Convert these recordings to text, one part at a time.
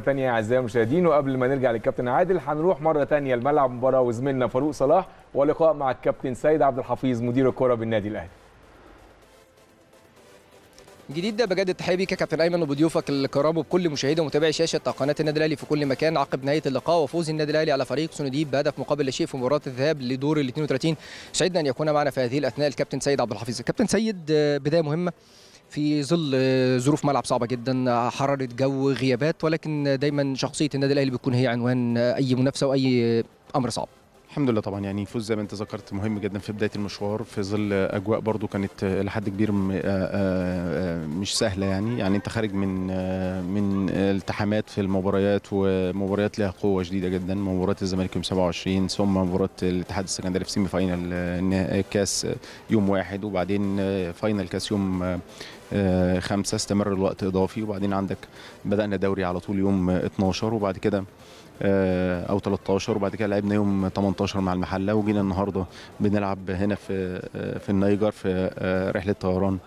ثانية يا اعزائي المشاهدين وقبل ما نرجع للكابتن عادل هنروح مره ثانية الملعب مباراه وزميلنا فاروق صلاح ولقاء مع الكابتن سيد عبد الحفيظ مدير الكره بالنادي الاهلي جديد ده بجد التحيه بيك يا كابتن ايمن وبضيوفك الكرام وبكل مشاهدي ومتابعي شاشه قناه النادي الاهلي في كل مكان عقب نهايه اللقاء وفوز النادي الاهلي على فريق سونديب بهدف مقابل لا شيء في مباراه الذهاب لدور ال 32 سعدنا ان يكون معنا في هذه الاثناء الكابتن سيد عبد الحفيظ كابتن سيد آه، بدايه مهمه في ظل ظروف ملعب صعبه جدا حراره جو غيابات ولكن دايما شخصيه النادي الاهلي بتكون هي عنوان اي منافسه واي امر صعب الحمد لله طبعا يعني فوز زي ما انت ذكرت مهم جدا في بدايه المشوار في ظل اجواء برضو كانت لحد كبير آه، آه، آه، مش سهله يعني يعني انت خارج من من التحامات في المباريات ومباريات لها قوه شديده جدا مباراه الزمالك يوم 27 ثم مباراه الاتحاد السكندري في سيمي فاينل كاس يوم واحد وبعدين فاينل كاس يوم آه، خمسة استمر الوقت إضافي وبعدين عندك بدأنا دوري على طول يوم 12 وبعد كده آه، او 13 وبعد كده لعبنا يوم 18 مع المحله وجينا النهارده بنلعب هنا في آه، في النيجر في رحله طيران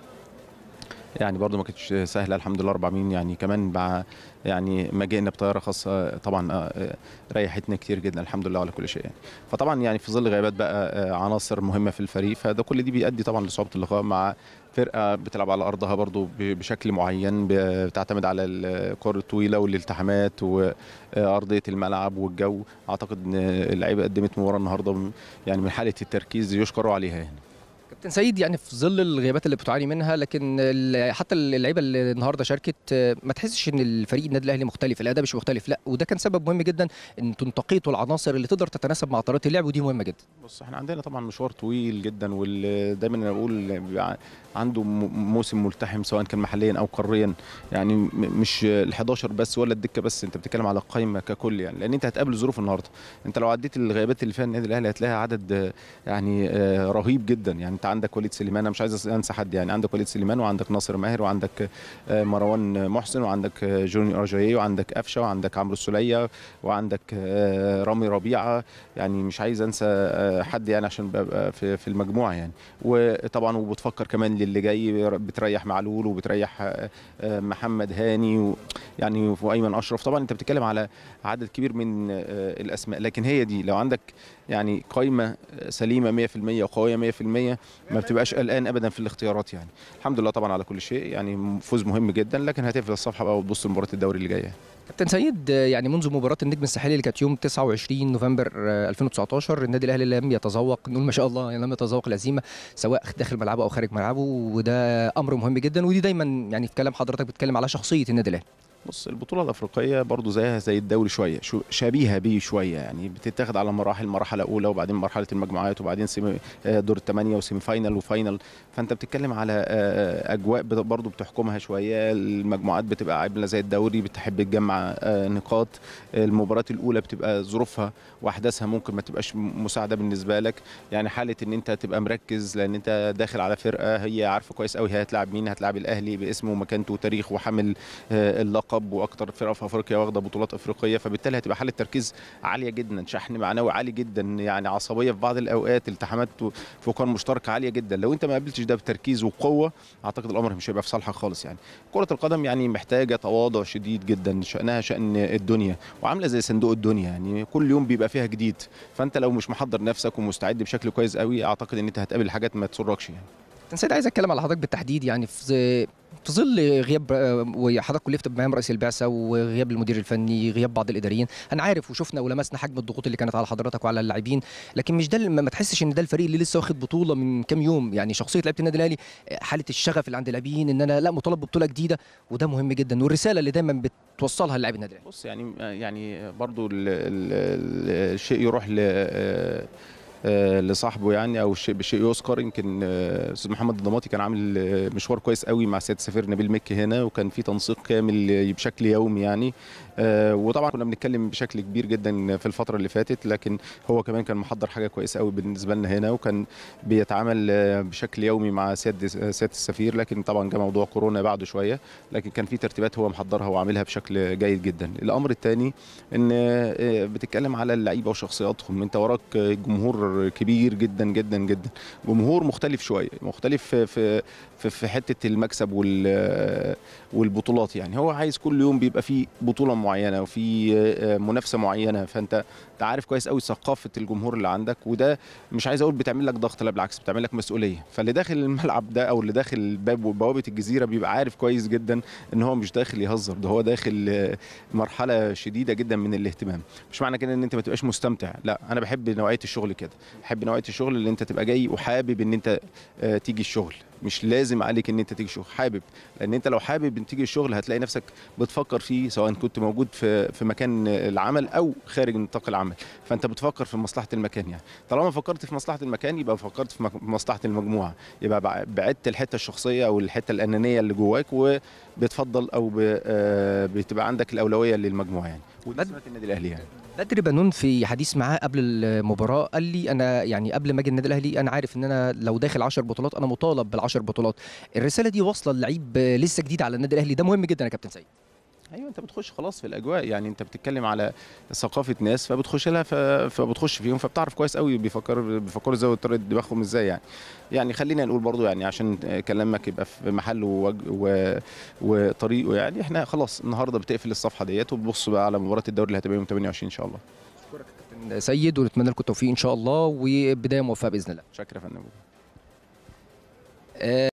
يعني برضو ما كانتش سهله الحمد لله 400 يعني كمان مع يعني ما جئنا بطياره خاصه طبعا آه، آه، ريحتنا كتير جدا الحمد لله على كل شيء يعني فطبعا يعني في ظل غيابات بقى آه، عناصر مهمه في الفريق فده كل دي بيؤدي طبعا لصعوبه اللقاء مع فرقه بتلعب على ارضها برضو بشكل معين بتعتمد على الكره الطويله والالتحامات وارضيه الملعب والجو اعتقد ان اللعيبه قدمت مباراه النهارده يعني من حاله التركيز يشكروا عليها يعني كابتن سيد يعني في ظل الغيابات اللي بتعاني منها لكن حتى اللعيبه اللي النهارده شاركت آه، ما تحسش ان الفريق النادي الاهلي مختلف الاداء مش مختلف لا وده كان سبب مهم جدا ان تنتقيته العناصر اللي تقدر تتناسب مع طريقه اللعب ودي مهمه جدا بص احنا عندنا طبعا مشوار طويل جدا ودايما انا بقول عنده موسم ملتحم سواء كان محليا او قاريا يعني مش ال11 بس ولا الدكه بس انت بتتكلم على القائمه ككل يعني لان انت هتقابل ظروف النهارده انت لو عديت الغيابات اللي فيها النادي الاهلي هتلاقيها عدد يعني آه، رهيب جدا يعني انت عندك وليد سليمان انا مش عايز انسى حد يعني عندك وليد سليمان وعندك ناصر ماهر وعندك آه، مروان محسن وعندك آه، جوني جاييه وعندك قفشه وعندك عمرو السليه وعندك آه، رامي ربيعه يعني مش عايز انسى حد يعني عشان ببقى في المجموعه يعني وطبعا وبتفكر كمان للي جاي بتريح معلول وبتريح محمد هاني يعني وايمن اشرف طبعا انت بتتكلم على عدد كبير من الاسماء لكن هي دي لو عندك يعني قايمه سليمه 100% وقويه 100% ما بتبقاش قلقان ابدا في الاختيارات يعني الحمد لله طبعا على كل شيء يعني فوز مهم جدا لكن هتقفل الصفحه بقى وتبص لمباراه الدوري اللي جايه كابتن سيد يعني منذ مباراه النجم الساحلي اللي كانت يوم 29 نوفمبر 2019 آه، النادي الاهلي لم يتذوق نقول ما شاء الله يعني لم يتذوق الهزيمه سواء داخل ملعبه او خارج ملعبه وده امر مهم جدا ودي دايما يعني في كلام حضرتك بتتكلم على شخصيه النادي الاهلي بص البطوله الافريقيه برضو زيها زي الدوري شويه شو شبيهه بيه شويه يعني بتتاخد على مراحل مرحله اولى وبعدين مرحله المجموعات وبعدين سيمي آه، دور الثمانيه وسيمي فاينل وفاينل فانت بتتكلم على آه، آه، اجواء برضو بتحكمها شويه المجموعات بتبقى عامله زي الدوري بتحب تجمع نقاط المباريات الاولى بتبقى ظروفها واحداثها ممكن ما تبقاش مساعده بالنسبه لك يعني حاله ان انت تبقى مركز لان انت داخل على فرقه هي عارفه كويس قوي هي هتلعب مين هتلعب الاهلي باسمه ومكانته وتاريخه وحامل اللقب القاب واكثر فرقه في افريقيا واخده بطولات افريقيه فبالتالي هتبقى حاله تركيز عاليه جدا شحن معنوي عالي جدا يعني عصبيه في بعض الاوقات التحامات فوقان مشتركه عاليه جدا لو انت ما قابلتش ده بتركيز وقوه اعتقد الامر مش هيبقى في صالحك خالص يعني كره القدم يعني محتاجه تواضع شديد جدا شانها شان الدنيا وعامله زي صندوق الدنيا يعني كل يوم بيبقى فيها جديد فانت لو مش محضر نفسك ومستعد بشكل كويس قوي اعتقد ان انت هتقابل حاجات ما تسركش يعني كابتن سيد عايز اتكلم على حضرتك بالتحديد يعني في في ظل غياب آه، وحضرتك كلفت بمهام رئيس البعثه وغياب المدير الفني غياب بعض الاداريين انا عارف وشفنا ولمسنا حجم الضغوط اللي كانت على حضرتك وعلى اللاعبين لكن مش ده ما تحسش ان ده الفريق اللي لسه واخد بطوله من كام يوم يعني شخصيه لعيبه النادي الاهلي آه، حاله الشغف اللي عند اللاعبين ان انا لا مطالب ببطوله جديده وده مهم جدا والرساله اللي دايما بتوصلها للاعبين النادي الاهلي بص يعني آه، يعني برضو الشيء يروح ل آه، لصاحبه يعني او بشيء يذكر يمكن آه، استاذ محمد الضماطي كان عامل آه، مشوار كويس قوي مع سياده السفير نبيل مكي هنا وكان في تنسيق كامل بشكل يومي يعني وطبعا كنا بنتكلم بشكل كبير جدا في الفتره اللي فاتت لكن هو كمان كان محضر حاجه كويسه قوي بالنسبه لنا هنا وكان بيتعامل بشكل يومي مع سياده سياده السفير لكن طبعا جاء موضوع كورونا بعده شويه لكن كان في ترتيبات هو محضرها وعاملها بشكل جيد جدا الامر الثاني ان بتتكلم على اللعيبه وشخصياتهم انت وراك جمهور جمهور كبير جدا جدا جدا جمهور مختلف شويه مختلف في في, في حته المكسب وال والبطولات يعني هو عايز كل يوم بيبقى فيه بطوله معينه وفي آه، منافسه معينه فانت انت عارف كويس قوي ثقافه الجمهور اللي عندك وده مش عايز اقول بتعمل لك ضغط لا بالعكس بتعمل لك مسؤوليه فاللي داخل الملعب ده او اللي داخل باب بوابه الجزيره بيبقى عارف كويس جدا ان هو مش داخل يهزر ده هو داخل آه، مرحله شديده جدا من الاهتمام مش معنى كده ان انت ما تبقاش مستمتع لا انا بحب نوعيه الشغل كده بحب نوعيه الشغل اللي انت تبقى جاي وحابب ان انت آه، تيجي الشغل مش لازم عليك ان انت تيجي شغل حابب لان انت لو حابب تيجي الشغل هتلاقي نفسك بتفكر فيه سواء كنت موجود في في مكان العمل او خارج نطاق العمل فانت بتفكر في مصلحه المكان يعني طالما فكرت في مصلحه المكان يبقى فكرت في مصلحه المجموعه يبقى بعدت الحته الشخصيه او الحته الانانيه اللي جواك وبتفضل او آه، بتبقى عندك الاولويه للمجموعه يعني ودي النادي الاهلي يعني بدر بنون في حديث معاه قبل المباراه قال لي انا يعني قبل ما اجي النادي الاهلي انا عارف ان انا لو داخل 10 بطولات انا مطالب بال10 10 بطولات الرساله دي واصله للعيب لسه جديد على النادي الاهلي ده مهم جدا يا كابتن سيد ايوه انت بتخش خلاص في الاجواء يعني انت بتتكلم على ثقافه ناس فبتخش لها فبتخش فيهم فبتعرف كويس قوي بيفكروا بيفكروا ازاي وطريقه دماغهم ازاي يعني يعني خلينا نقول برضو يعني عشان كلامك يبقى في محله وطريقه يعني احنا خلاص النهارده بتقفل الصفحه ديت وبتبص بقى على مباراه الدوري اللي هتبقى يوم 28 ان شاء الله اشكرك كابتن سيد ونتمنى لكم التوفيق ان شاء الله وبدايه موفقه باذن الله شكرا يا فندم É... Eh,